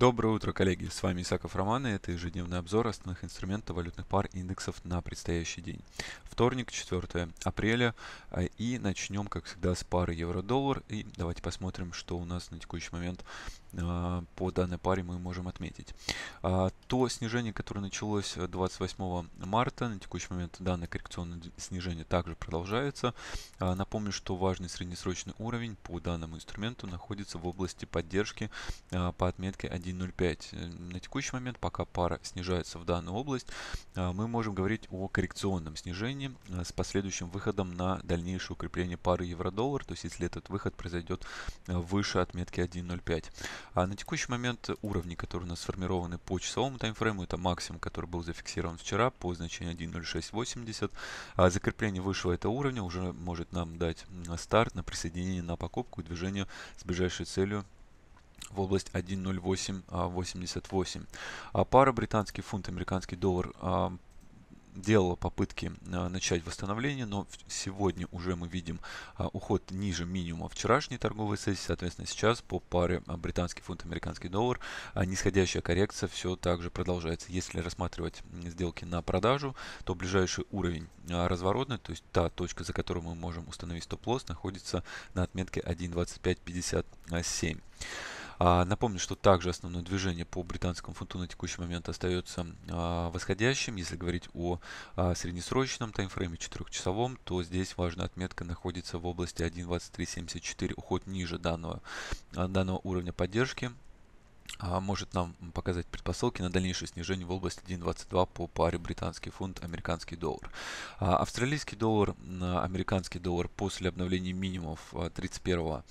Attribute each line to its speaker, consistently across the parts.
Speaker 1: Доброе утро, коллеги! С вами Исаков Роман, и это ежедневный обзор основных инструментов валютных пар и индексов на предстоящий день. Вторник, 4 апреля, э, и начнем, как всегда, с пары евро-доллар. И давайте посмотрим, что у нас на текущий момент э, по данной паре мы можем отметить. А, то снижение, которое началось 28 э, марта, на текущий момент данное коррекционное снижение также продолжается. А, напомню, что важный среднесрочный уровень по данному инструменту находится в области поддержки по отметке 1 1.05. Э, на текущий момент, пока пара снижается в данную область, э, мы можем говорить о коррекционном снижении э, с последующим выходом на дальнейшее укрепление пары евро-доллар, то есть если этот выход произойдет выше отметки 1.05. А на текущий момент уровни, которые у нас сформированы по часовому таймфрейму, это максимум, который был зафиксирован вчера по значению 1.0680. А закрепление выше этого уровня уже может нам дать старт на присоединение на покупку и движение с ближайшей целью в область 1.0888. А, а пара британский фунт, американский доллар а, делала попытки а, начать восстановление, но сегодня уже мы видим уход ниже минимума вчерашней торговой сессии. Соответственно, сейчас по паре британский фунт, американский доллар нисходящая коррекция все также продолжается. Если рассматривать сделки на продажу, то ближайший уровень разворотный, то есть та точка, за которую мы можем установить стоп-лосс, находится на отметке 1.2557. А, напомню, что также основное движение по британскому фунту на текущий момент остается а, восходящим. Если говорить о а, среднесрочном таймфрейме четырехчасовом, то здесь важная отметка находится в области 1.2374, уход ниже данного, данного уровня поддержки а может нам показать предпосылки на дальнейшее снижение в области 1.22 по паре британский фунт, американский доллар. А австралийский доллар, американский доллар после обновления минимумов 31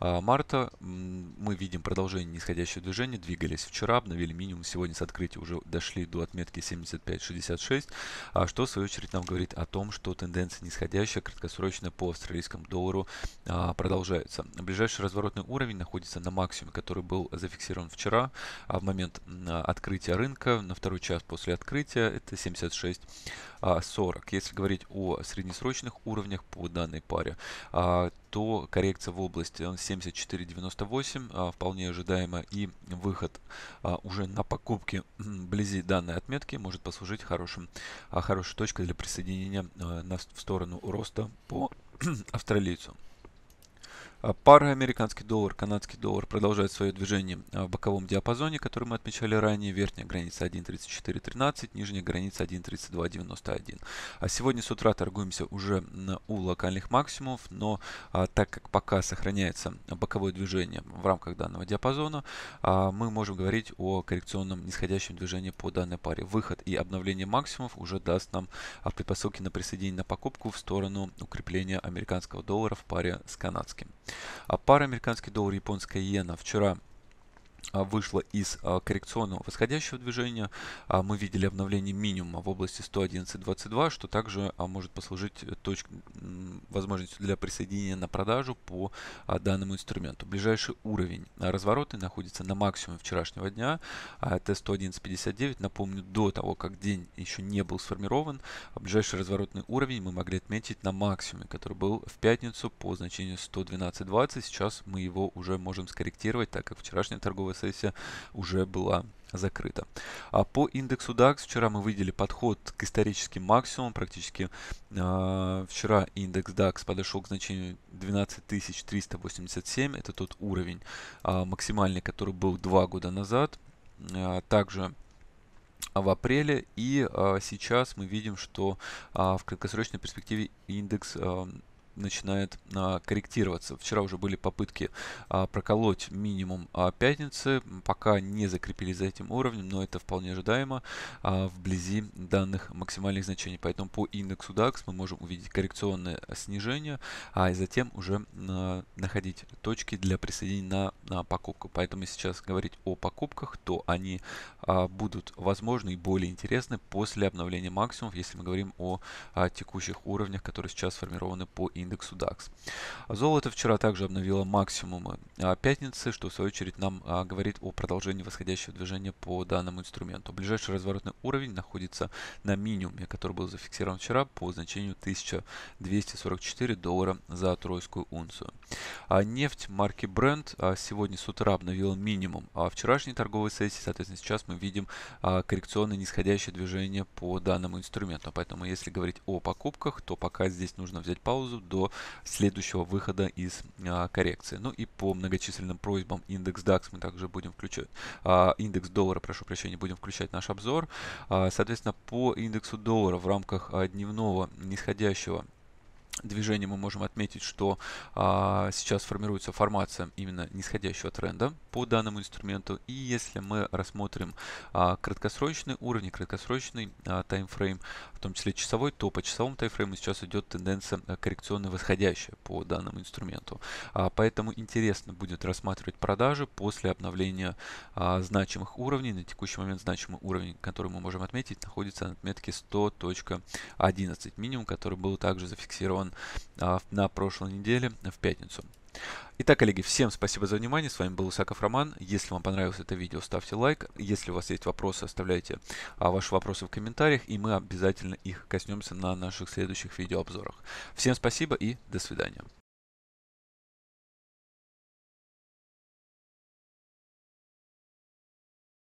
Speaker 1: а, марта мы видим продолжение нисходящего движения, двигались вчера, обновили минимум, сегодня с открытия уже дошли до отметки 75.66, что в свою очередь нам говорит о том, что тенденция нисходящая краткосрочно по австралийскому доллару продолжается. Ближайший разворотный уровень находится на максимуме, который был зафиксирован вчера вчера, а в момент открытия рынка, на второй час после открытия, это 76.40. Если говорить о среднесрочных уровнях по данной паре, а, то коррекция в области 74.98 а, вполне ожидаема и выход а, уже на покупки вблизи данной отметки может послужить хорошим, хорошей точкой для присоединения в сторону роста по австралийцу. А, пара американский доллар, канадский доллар продолжает свое движение а, в боковом диапазоне, который мы отмечали ранее. Верхняя граница 1.3413, нижняя граница 1.3291. А сегодня с утра торгуемся уже у локальных максимумов, но а, так как пока сохраняется боковое движение в рамках данного диапазона, а, мы можем говорить о коррекционном нисходящем движении по данной паре. Выход и обновление максимумов уже даст нам а, предпосылки на присоединение на покупку в сторону укрепления американского доллара в паре с канадским. А пара американский доллар, японская иена вчера а, вышла из а, коррекционного восходящего движения. А, мы видели обновление минимума в области 111.22, что также может послужить э, точ... возможностью для присоединения на продажу по данному инструменту. Ближайший уровень разворота находится на максимуме вчерашнего дня. Это 111.59. Напомню, до того, как день еще не был сформирован, ближайший разворотный уровень мы могли отметить на максимуме, который был в пятницу по значению 112.20. Сейчас мы его уже можем скорректировать, так как вчерашняя торговая сессия уже была закрыта. А по индексу DAX вчера мы видели подход к историческим максимумам. Практически э, вчера индекс DAX подошел к значению 12387. Это тот уровень э, максимальный, который был два года назад. Э, также в апреле и э, сейчас мы видим, что э, в краткосрочной перспективе индекс э, начинает а, корректироваться. Вчера уже были попытки а, проколоть минимум а, пятницы, пока не закрепились за этим уровнем, но это вполне ожидаемо а, вблизи данных максимальных значений. Поэтому по индексу DAX мы можем увидеть коррекционное снижение, а и затем уже а, находить точки для присоединения на, на покупку. Поэтому сейчас говорить о покупках, то они а, будут возможны и более интересны после обновления максимумов, если мы говорим о а, текущих уровнях, которые сейчас сформированы по индексу индексу DAX. Золото вчера также обновило максимумы а пятницы, что в свою очередь нам а, говорит о продолжении восходящего движения по данному инструменту. Ближайший разворотный уровень находится на минимуме, который был зафиксирован вчера по значению 1244 доллара за тройскую унцию. А нефть марки Brent сегодня с утра обновила минимум а вчерашней торговой сессии. Соответственно, сейчас мы видим коррекционное нисходящее движение по данному инструменту. Поэтому, если говорить о покупках, то пока здесь нужно взять паузу до следующего выхода из а, коррекции. Ну и по многочисленным просьбам индекс DAX мы также будем включать, а, индекс доллара, прошу прощения, будем включать наш обзор. А, соответственно, по индексу доллара в рамках а, дневного нисходящего движение мы можем отметить, что а, сейчас формируется формация именно нисходящего тренда по данному инструменту. И если мы рассмотрим а, краткосрочный уровень, краткосрочный а, таймфрейм, в том числе часовой, то по часовому таймфрейму сейчас идет тенденция а, коррекционно-восходящая по данному инструменту. А, поэтому интересно будет рассматривать продажи после обновления а, значимых уровней. На текущий момент значимый уровень, который мы можем отметить, находится на отметке 100.11, минимум, который был также зафиксирован а, на прошлой неделе, в пятницу. Итак, коллеги, всем спасибо за внимание. С вами был Усаков Роман. Если вам понравилось это видео, ставьте лайк. Если у вас есть вопросы, оставляйте а, ваши вопросы в комментариях, и мы обязательно их коснемся на наших следующих видеообзорах. Всем спасибо и до свидания.